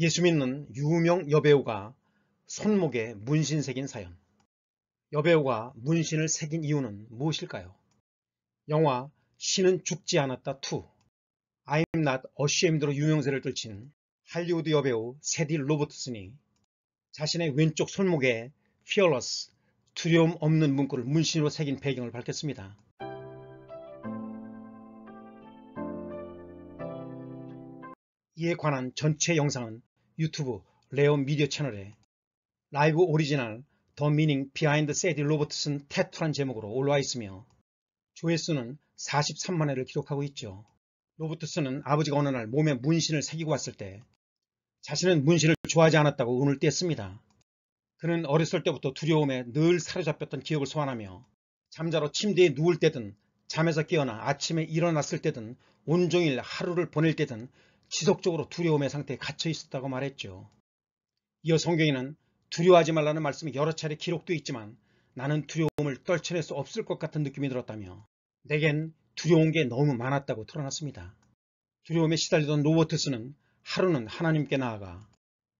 예수 믿는 유명 여배우가 손목에 문신 새긴 사연 여배우가 문신을 새긴 이유는 무엇일까요? 영화 신은 죽지 않았다 2 I'm not ashamed로 유명세를 뚫친 할리우드 여배우 세디 로버트슨이 자신의 왼쪽 손목에 fearless, 두려움 없는 문구를 문신으로 새긴 배경을 밝혔습니다. 이에 관한 전체 영상은 유튜브 레온 미디어 채널에 라이브 오리지널 더 미닝 비하인드 세디 로버트슨 테투란 제목으로 올라와 있으며 조회수는 43만회를 기록하고 있죠. 로버트슨은 아버지가 어느 날 몸에 문신을 새기고 왔을 때 자신은 문신을 좋아하지 않았다고 운을 뗐습니다. 그는 어렸을 때부터 두려움에 늘 사로잡혔던 기억을 소환하며 잠자로 침대에 누울 때든 잠에서 깨어나 아침에 일어났을 때든 온종일 하루를 보낼 때든 지속적으로 두려움의 상태에 갇혀 있었다고 말했죠. 이어 성경에는 두려워하지 말라는 말씀이 여러 차례 기록돼 있지만 나는 두려움을 떨쳐낼 수 없을 것 같은 느낌이 들었다며 내겐 두려운 게 너무 많았다고 털어놨습니다. 두려움에 시달리던 로버트스는 하루는 하나님께 나아가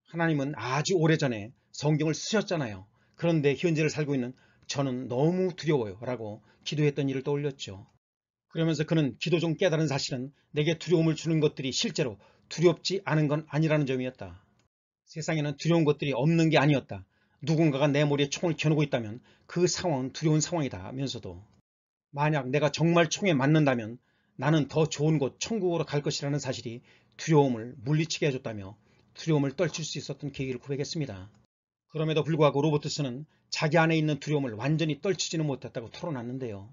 하나님은 아주 오래전에 성경을 쓰셨잖아요. 그런데 현재를 살고 있는 저는 너무 두려워요 라고 기도했던 일을 떠올렸죠. 그러면서 그는 기도 중 깨달은 사실은 내게 두려움을 주는 것들이 실제로 두렵지 않은 건 아니라는 점이었다. 세상에는 두려운 것들이 없는 게 아니었다. 누군가가 내 머리에 총을 겨누고 있다면 그 상황은 두려운 상황이다 면서도 만약 내가 정말 총에 맞는다면 나는 더 좋은 곳 천국으로 갈 것이라는 사실이 두려움을 물리치게 해줬다며 두려움을 떨칠 수 있었던 계기를 고백했습니다. 그럼에도 불구하고 로버트스는 자기 안에 있는 두려움을 완전히 떨치지는 못했다고 토론하는데요.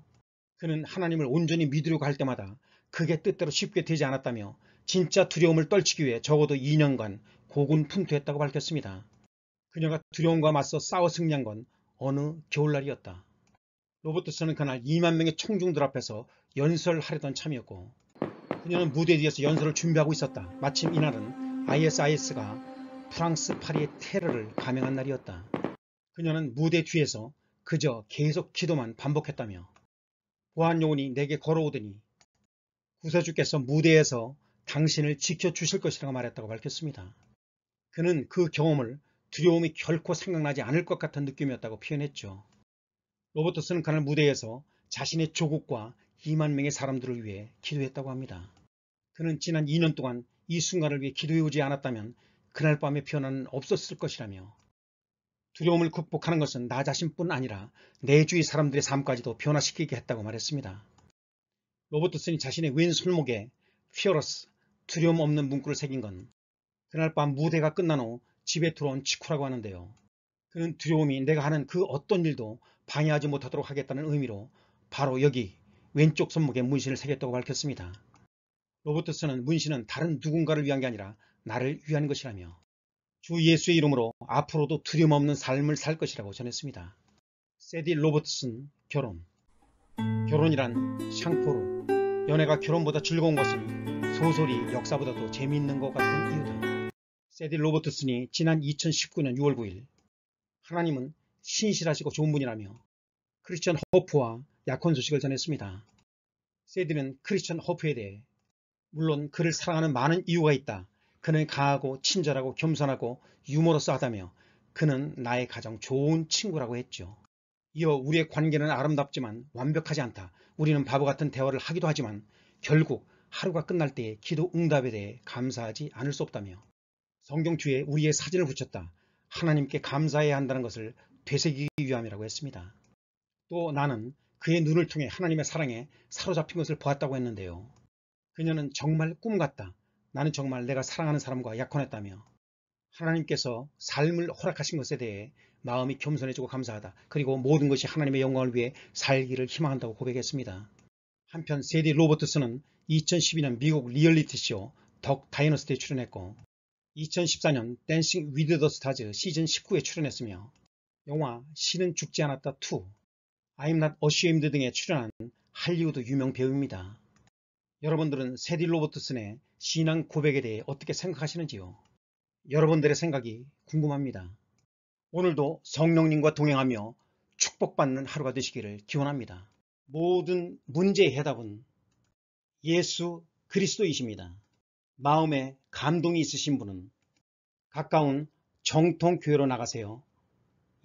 그는 하나님을 온전히 믿으려고 할 때마다 그게 뜻대로 쉽게 되지 않았다며 진짜 두려움을 떨치기 위해 적어도 2년간 고군분투했다고 밝혔습니다. 그녀가 두려움과 맞서 싸워 승리한 건 어느 겨울날이었다. 로버트슨은 그날 2만 명의 청중들 앞에서 연설하려던 참이었고 그녀는 무대 뒤에서 연설을 준비하고 있었다. 마침 이날은 ISIS가 프랑스 파리의 테러를 감행한 날이었다. 그녀는 무대 뒤에서 그저 계속 기도만 반복했다며 보안 요원이 내게 걸어오더니 구세주께서 무대에서 당신을 지켜주실 것이라고 말했다고 밝혔습니다. 그는 그 경험을 두려움이 결코 생각나지 않을 것 같은 느낌이었다고 표현했죠. 로버트스는 그날 무대에서 자신의 조국과 2만 명의 사람들을 위해 기도했다고 합니다. 그는 지난 2년 동안 이 순간을 위해 기도해오지 않았다면 그날 밤의 변화는 없었을 것이라며 두려움을 극복하는 것은 나 자신뿐 아니라 내 주위 사람들의 삶까지도 변화시키게 했다고 말했습니다. 로버트슨이 자신의 왼손목에 피어러스, 두려움 없는 문구를 새긴 건 그날 밤 무대가 끝난 후 집에 들어온 직후라고 하는데요. 그는 두려움이 내가 하는 그 어떤 일도 방해하지 못하도록 하겠다는 의미로 바로 여기 왼쪽 손목에 문신을 새겼다고 밝혔습니다. 로버트슨은 문신은 다른 누군가를 위한 게 아니라 나를 위한 것이라며 주 예수의 이름으로 앞으로도 두려움 없는 삶을 살 것이라고 전했습니다. 세디 로버트슨 결혼 결혼이란 샹포르 연애가 결혼보다 즐거운 것은 소설이 역사보다도 재미있는 것 같은 이유다. 세디 로버트슨이 지난 2019년 6월 9일 하나님은 신실하시고 좋은 분이라며 크리스천 허프와 약혼 소식을 전했습니다. 세디는 크리스천 허프에 대해 물론 그를 사랑하는 많은 이유가 있다. 그는 강하고 친절하고 겸손하고 유머러스하다며 그는 나의 가장 좋은 친구라고 했죠. 이어 우리의 관계는 아름답지만 완벽하지 않다. 우리는 바보 같은 대화를 하기도 하지만 결국 하루가 끝날 때의 기도 응답에 대해 감사하지 않을 수 없다며 성경 뒤에 우리의 사진을 붙였다. 하나님께 감사해야 한다는 것을 되새기기 위함이라고 했습니다. 또 나는 그의 눈을 통해 하나님의 사랑에 사로잡힌 것을 보았다고 했는데요. 그녀는 정말 꿈 같다. 나는 정말 내가 사랑하는 사람과 약혼했다며 하나님께서 삶을 허락하신 것에 대해 마음이 겸손해지고 감사하다. 그리고 모든 것이 하나님의 영광을 위해 살기를 희망한다고 고백했습니다. 한편 세디 로버트스는 2012년 미국 리얼리티쇼 덕 다이너스트에 출연했고 2014년 댄싱 위드 더 스타즈 시즌 19에 출연했으며 영화 신은 죽지 않았다 2, I'm not ashamed 등에 출연한 할리우드 유명 배우입니다. 여러분들은 세딜 로버트슨의 신앙 고백에 대해 어떻게 생각하시는지요? 여러분들의 생각이 궁금합니다. 오늘도 성령님과 동행하며 축복받는 하루가 되시기를 기원합니다. 모든 문제의 해답은 예수 그리스도이십니다. 마음에 감동이 있으신 분은 가까운 정통교회로 나가세요.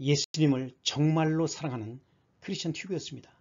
예수님을 정말로 사랑하는 크리스천 튜브였습니다.